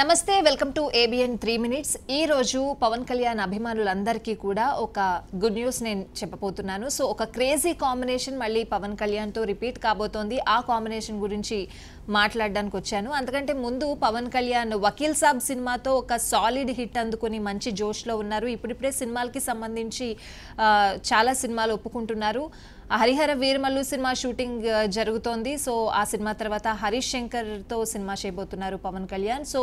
నమస్తే welcome to ABN three minutes ఈ రోజు పవన్ కళ్యాణ్ అభిమానులందరికీ కూడా ఒక గుడ్ న్యూస్ నేను చెప్పబోతున్నాను సో ఒక క్రేజీ కాంబినేషన్ మళ్ళీ పవన్ కళ్యాణ్తో రిపీట్ కాబోతోంది ఆ కాంబినేషన్ గురించి మాట్లాడడానికి వచ్చాను అంతకంటే ముందు పవన్ కళ్యాణ్ వకీల్ సాబ్ సినిమాతో ఒక సాలిడ్ హిట్ అందుకుని మంచి జోష్లో ఉన్నారు ఇప్పుడిప్పుడే సినిమాలకి సంబంధించి చాలా సినిమాలు ఒప్పుకుంటున్నారు హరిహర వీరమల్లు సినిమా షూటింగ్ జరుగుతోంది సో ఆ సినిమా తర్వాత హరీష్ శంకర్తో సినిమా చేయబోతున్నారు పవన్ కళ్యాణ్ సో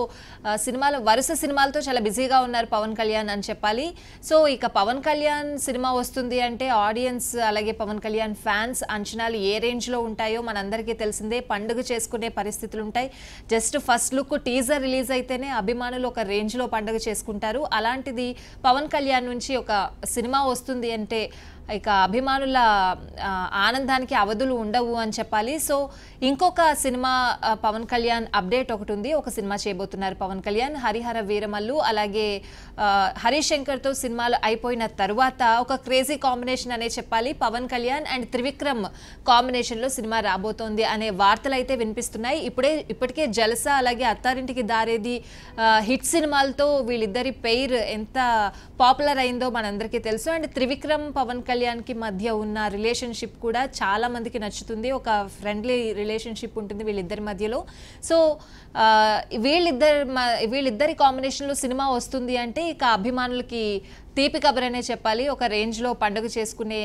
సినిమాలో వరుస సినిమాలతో చాలా బిజీగా ఉన్నారు పవన్ కళ్యాణ్ అని చెప్పాలి సో ఇక పవన్ కళ్యాణ్ సినిమా వస్తుంది అంటే ఆడియన్స్ అలాగే పవన్ కళ్యాణ్ ఫ్యాన్స్ అంచనాలు ఏ రేంజ్లో ఉంటాయో మనందరికీ తెలిసిందే పండుగ చేసుకునే పరిస్థితులు ఉంటాయి just first look teaser release అయితేనే అభిమానులు ఒక రేంజ్లో పండుగ చేసుకుంటారు అలాంటిది పవన్ కళ్యాణ్ నుంచి ఒక సినిమా వస్తుంది అంటే ఇక అభిమానుల ఆనందానికి అవధులు ఉండవు అని చెప్పాలి సో ఇంకొక సినిమా పవన్ కళ్యాణ్ అప్డేట్ ఒకటి ఉంది ఒక సినిమా చేయబోతున్నారు పవన్ కళ్యాణ్ హరిహర వీరమల్లు అలాగే హరిశంకర్తో సినిమాలు అయిపోయిన తరువాత ఒక క్రేజీ కాంబినేషన్ అనే చెప్పాలి పవన్ కళ్యాణ్ అండ్ త్రివిక్రమ్ కాంబినేషన్లో సినిమా రాబోతోంది అనే వార్తలు అయితే వినిపిస్తున్నాయి ఇప్పుడే ఇప్పటికే జలసా అలాగే అత్తారింటికి దారేది హిట్ సినిమాలతో వీళ్ళిద్దరి పెయిర్ ఎంత పాపులర్ అయిందో మనందరికీ తెలుసు అండ్ త్రివిక్రమ్ పవన్ కళ్యాణ్ కళ్యాణ్కి మధ్య ఉన్న రిలేషన్షిప్ కూడా చాలా మందికి నచ్చుతుంది ఒక ఫ్రెండ్లీ రిలేషన్షిప్ ఉంటుంది వీళ్ళిద్దరి మధ్యలో సో వీళ్ళిద్దరి వీళ్ళిద్దరి కాంబినేషన్లో సినిమా వస్తుంది అంటే ఇక అభిమానులకి తీపి కబరనే చెప్పాలి ఒక రేంజ్లో పండుగ చేసుకునే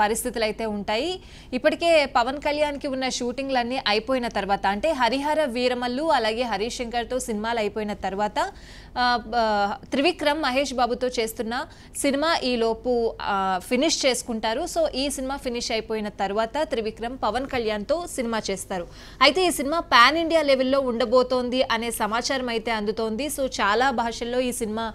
పరిస్థితులు అయితే ఉంటాయి ఇప్పటికే పవన్ కళ్యాణ్కి ఉన్న షూటింగ్లన్నీ అయిపోయిన తర్వాత అంటే హరిహర వీరమల్లు అలాగే హరీష్ శంకర్తో సినిమాలు అయిపోయిన తర్వాత త్రివిక్రమ్ మహేష్ బాబుతో చేస్తున్న సినిమా ఈలోపు ఫినిష్ చేసుకుంటారు సో ఈ సినిమా ఫినిష్ అయిపోయిన తర్వాత త్రివిక్రమ్ పవన్ కళ్యాణ్తో సినిమా చేస్తారు అయితే ఈ సినిమా పాన్ ఇండియా లెవెల్లో ఉండబోతోంది అనే సమాచారం అయితే అందుతోంది సో చాలా భాషల్లో ఈ సినిమా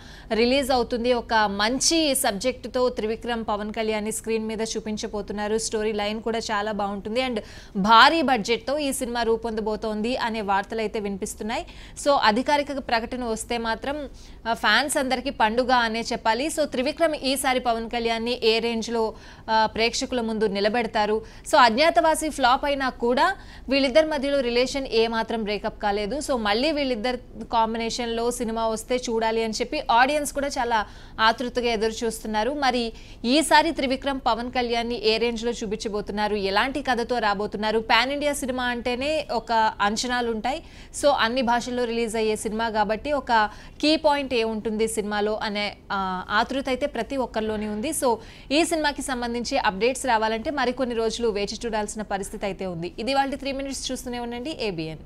రిలీజ్ అవుతుంది ఒక మంచి సబ్జెక్టుతో త్రివిక్రమ్ పవన్ కళ్యాణ్ స్క్రీన్ మీద చూపించబోతున్నారు స్టోరీ లైన్ కూడా చాలా బాగుంటుంది అండ్ భారీ బడ్జెట్తో ఈ సినిమా రూపొందబోతోంది అనే వార్తలు అయితే వినిపిస్తున్నాయి సో అధికారిక ప్రకటన వస్తే మాత్రం ఫ్యాన్స్ అందరికీ పండుగ అనే చెప్పాలి సో త్రివిక్రమ్ ఈసారి పవన్ కళ్యాణ్ని ఏ రేంజ్లో ప్రేక్షకుల ముందు నిలబెడతారు సో అజ్ఞాతవాసి ఫ్లాప్ అయినా కూడా వీళ్ళిద్దరి మధ్యలో రిలేషన్ ఏమాత్రం బ్రేకప్ కాలేదు సో మళ్ళీ వీళ్ళిద్దరు కాంబినేషన్లో సినిమా వస్తే చూడాలి అని చెప్పి ఆడియన్స్ కూడా చాలా ఆతృతగా ఎదురు చూస్తున్నారు మరి ఈసారి త్రివిక్రమ్ పవన్ ని ఏ రేంజ్లో చూపించబోతున్నారు ఎలాంటి కథతో రాబోతున్నారు పాన్ ఇండియా సినిమా అంటేనే ఒక అంచనాలు ఉంటాయి సో అన్ని భాషల్లో రిలీజ్ అయ్యే సినిమా కాబట్టి ఒక కీ పాయింట్ ఏ ఉంటుంది సినిమాలో అనే ఆతృత అయితే ప్రతి ఒక్కరిలోనే ఉంది సో ఈ సినిమాకి సంబంధించి అప్డేట్స్ రావాలంటే మరికొన్ని రోజులు వేచి చూడాల్సిన పరిస్థితి అయితే ఉంది ఇది వాళ్ళ త్రీ మినిట్స్ చూస్తూనే ఉండండి ఏబిఎన్